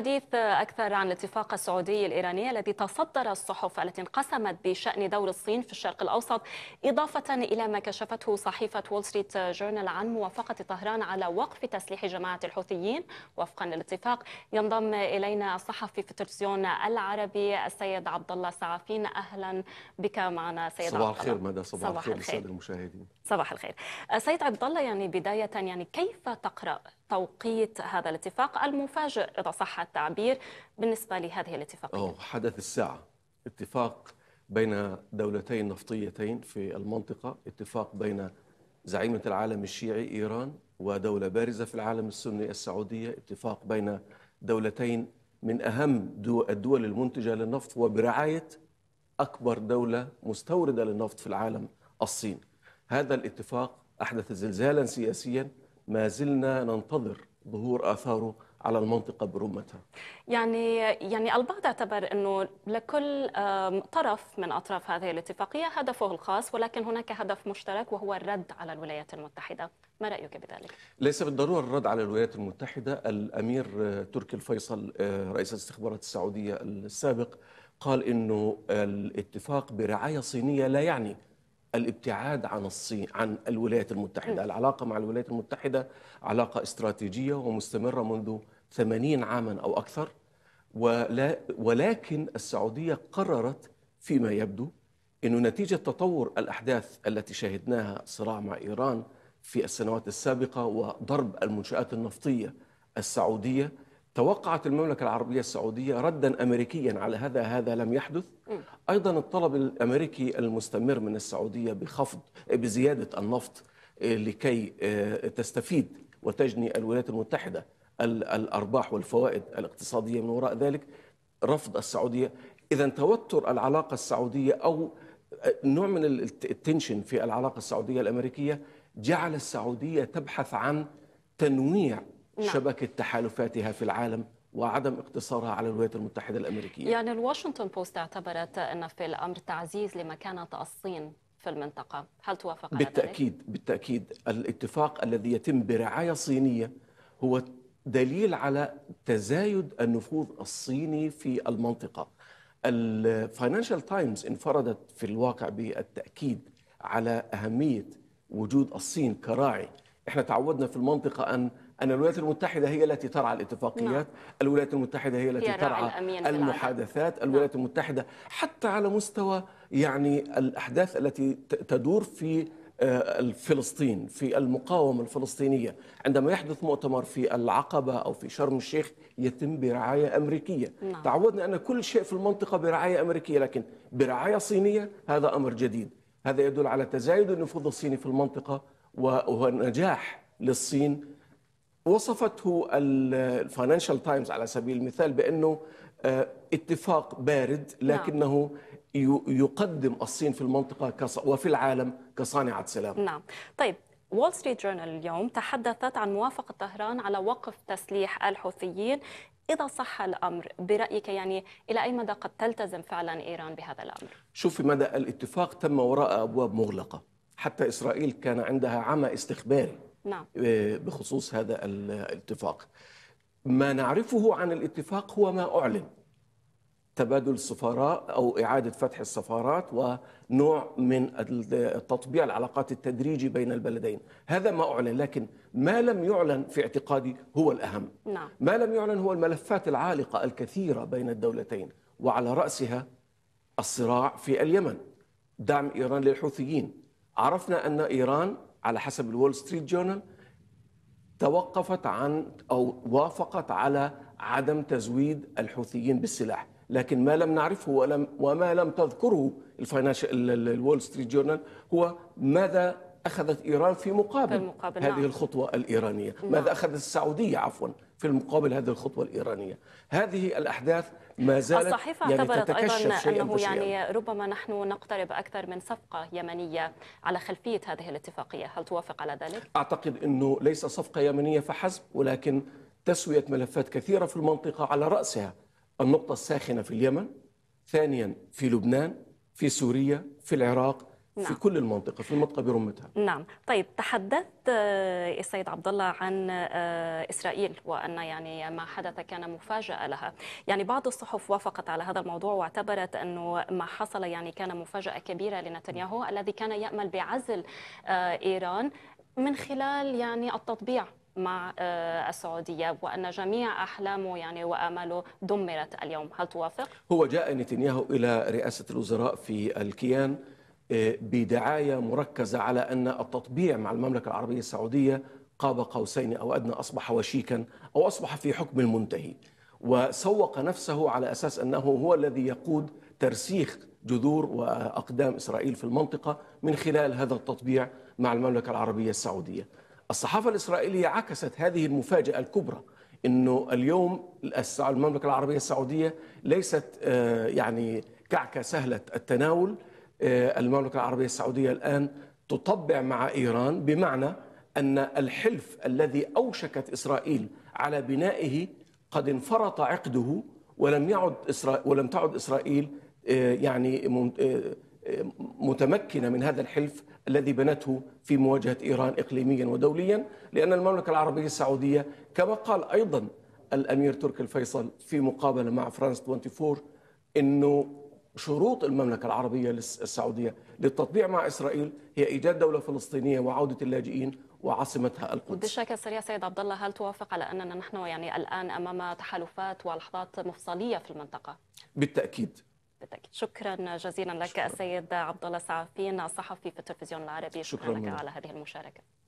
حديث أكثر عن الاتفاق السعودي الإيراني الذي تصدر الصحف التي انقسمت بشأن دور الصين في الشرق الأوسط إضافة إلى ما كشفته صحيفة وول ستريت جورنال عن موافقة طهران على وقف تسليح جماعة الحوثيين وفقا للاتفاق ينضم إلينا الصحفي في التلفزيون العربي السيد عبد الله سعافين أهلا بك معنا سيد صباح عبد الله الخير مدى صباح, صباح الخير للسادة المشاهدين صباح الخير سيد عبد الله يعني بداية يعني كيف تقرأ توقيت هذا الاتفاق المفاجئ إذا صح التعبير بالنسبة لهذه الاتفاقية أوه حدث الساعة اتفاق بين دولتين نفطيتين في المنطقة اتفاق بين زعيمة العالم الشيعي إيران ودولة بارزة في العالم السني السعودية اتفاق بين دولتين من أهم الدول المنتجة للنفط وبرعاية أكبر دولة مستوردة للنفط في العالم الصين هذا الاتفاق أحدث زلزالا سياسيا ما زلنا ننتظر ظهور آثاره على المنطقة برمتها يعني يعني البعض اعتبر أنه لكل طرف من أطراف هذه الاتفاقية هدفه الخاص ولكن هناك هدف مشترك وهو الرد على الولايات المتحدة ما رأيك بذلك؟ ليس بالضرورة الرد على الولايات المتحدة الأمير آه، تركي الفيصل آه، رئيس الاستخبارات السعودية السابق قال أنه الاتفاق برعاية صينية لا يعني الابتعاد عن الصين عن الولايات المتحدة العلاقة مع الولايات المتحدة علاقة استراتيجية ومستمرة منذ 80 عاما أو أكثر ولا ولكن السعودية قررت فيما يبدو أنه نتيجة تطور الأحداث التي شاهدناها صراع مع إيران في السنوات السابقة وضرب المنشآت النفطية السعودية توقعت المملكة العربية السعودية ردا أمريكيا على هذا هذا لم يحدث أيضا الطلب الأمريكي المستمر من السعودية بخفض بزيادة النفط آه، لكي آه، تستفيد وتجني الولايات المتحدة الأرباح والفوائد الاقتصادية من وراء ذلك رفض السعودية إذا توتر العلاقة السعودية أو آه، نوع من التنشن في العلاقة السعودية الأمريكية جعل السعودية تبحث عن تنويع نعم. شبكة تحالفاتها في العالم وعدم اقتصارها على الولايات المتحدة الأمريكية يعني الواشنطن بوست اعتبرت أن في الأمر تعزيز لمكانة الصين في المنطقة هل توافق على بالتأكيد ذلك؟ بالتأكيد الاتفاق الذي يتم برعاية صينية هو دليل على تزايد النفوذ الصيني في المنطقة الفاينانشال تايمز انفردت في الواقع بالتأكيد على أهمية وجود الصين كراعي احنا تعودنا في المنطقة أن أن الولايات المتحدة هي التي ترعى الاتفاقيات نعم. الولايات المتحدة هي التي هي ترعى المحادثات الولايات نعم. المتحدة حتى على مستوى يعني الأحداث التي تدور في آه، فلسطين في المقاومة الفلسطينية عندما يحدث مؤتمر في العقبة أو في شرم الشيخ يتم برعاية أمريكية نعم. تعودنا أن كل شيء في المنطقة برعاية أمريكية لكن برعاية صينية هذا أمر جديد هذا يدل على تزايد النفوذ الصيني في المنطقة ونجاح للصين وصفته الفاينانشال تايمز على سبيل المثال بانه آه، اتفاق بارد نعم. لكنه يقدم الصين في المنطقه وفي العالم كصانعه سلام نعم طيب وول ستريت جورنال اليوم تحدثت عن موافقه طهران على وقف تسليح الحوثيين إذا صح الأمر برأيك يعني إلى أي مدى قد تلتزم فعلا إيران بهذا الأمر؟ شوفي مدى الاتفاق تم وراء أبواب مغلقة حتى إسرائيل كان عندها عمى استخباري نعم. آه، بخصوص هذا الاتفاق ما نعرفه عن الاتفاق هو ما أعلن تبادل السفراء أو إعادة فتح السفارات ونوع من تطبيع العلاقات التدريجي بين البلدين هذا ما أعلن لكن ما لم يعلن في اعتقادي هو الأهم نعم. ما لم يعلن هو الملفات العالقة الكثيرة بين الدولتين وعلى رأسها الصراع في اليمن دعم إيران للحوثيين عرفنا أن إيران على حسب الول ستريت جورنال توقفت عن او وافقت على عدم تزويد الحوثيين بالسلاح لكن ما لم نعرفه ولم وما لم تذكره الول ستريت جورنال هو ماذا اخذت ايران في مقابل, في مقابل هذه نعم. الخطوه الايرانيه نعم. ماذا اخذت السعوديه عفوا في المقابل هذه الخطوة الإيرانية هذه الأحداث ما زالت الصحيفة يعني اعتبرت أيضا أنه يعني ربما نحن نقترب أكثر من صفقة يمنية على خلفية هذه الاتفاقية هل توافق على ذلك؟ أعتقد أنه ليس صفقة يمنية فحسب ولكن تسوية ملفات كثيرة في المنطقة على رأسها النقطة الساخنة في اليمن ثانيا في لبنان في سوريا في العراق نعم. في كل المنطقه في المنطقه برمتها نعم طيب تحدثت آه، السيد عبد الله عن آه، اسرائيل وان يعني ما حدث كان مفاجاه لها يعني بعض الصحف وافقت على هذا الموضوع واعتبرت انه ما حصل يعني كان مفاجاه كبيره لنتنياهو الذي كان يامل بعزل آه، ايران من خلال يعني التطبيع مع السعودية وأن جميع أحلامه يعني وآماله دمرت اليوم هل توافق؟ هو جاء نتنياهو إلى رئاسة الوزراء في الكيان بدعايه مركزه على ان التطبيع مع المملكه العربيه السعوديه قاب قوسين او ادنى اصبح وشيكا او اصبح في حكم المنتهي وسوق نفسه على اساس انه هو الذي يقود ترسيخ جذور واقدام اسرائيل في المنطقه من خلال هذا التطبيع مع المملكه العربيه السعوديه. الصحافه الاسرائيليه عكست هذه المفاجاه الكبرى انه اليوم المملكه العربيه السعوديه ليست آه، يعني كعكه سهله التناول آه، المملكة العربية السعودية الآن تطبع مع إيران بمعنى أن الحلف الذي أوشكت إسرائيل على بنائه قد انفرط عقده ولم يعد إسرائيل ولم تعد إسرائيل آه، يعني آه، متمكنة من هذا الحلف الذي بنته في مواجهة إيران إقليميا ودوليا لأن المملكة العربية السعودية كما قال أيضا الأمير تركي الفيصل في مقابلة مع فرانس 24 أنه شروط المملكة العربية السعودية للتطبيع مع إسرائيل هي إيجاد دولة فلسطينية وعودة اللاجئين وعاصمتها القدس. بالشكل سريع سيد عبد الله هل توافق على أننا نحن يعني الآن أمام تحالفات ولحظات مفصلية في المنطقة؟ بالتأكيد. بالتأكيد شكرا جزيلا لك شكرا. السيد عبد الله سعافين الصحفي في التلفزيون العربي شكرا, شكرا لك على هذه المشاركة.